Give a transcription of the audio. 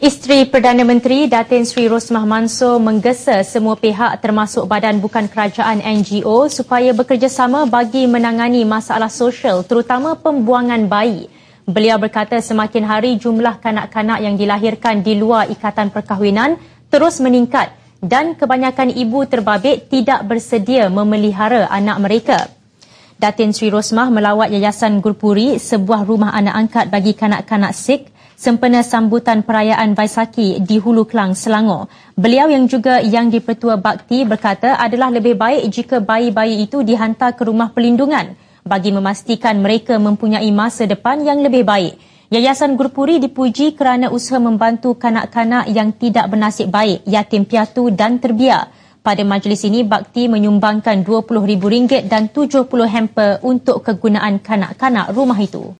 Isteri Perdana Menteri Datin Sri Rosmah Mansor, menggesa semua pihak termasuk badan bukan kerajaan NGO supaya bekerjasama bagi menangani masalah sosial terutama pembuangan bayi. Beliau berkata semakin hari jumlah kanak-kanak yang dilahirkan di luar ikatan perkahwinan terus meningkat dan kebanyakan ibu terbabit tidak bersedia memelihara anak mereka. Datin Sri Rosmah melawat Yayasan Gurpuri, sebuah rumah anak angkat bagi kanak-kanak Sikh sempena sambutan perayaan Vaisaki di Hulu Kelang, Selangor. Beliau yang juga yang dipertua bakti berkata adalah lebih baik jika bayi-bayi itu dihantar ke rumah pelindungan bagi memastikan mereka mempunyai masa depan yang lebih baik. Yayasan Gurpuri dipuji kerana usaha membantu kanak-kanak yang tidak bernasib baik, yatim piatu dan terbiar. Pada majlis ini, Bakti menyumbangkan RM20,000 dan 70 hamper untuk kegunaan kanak-kanak rumah itu.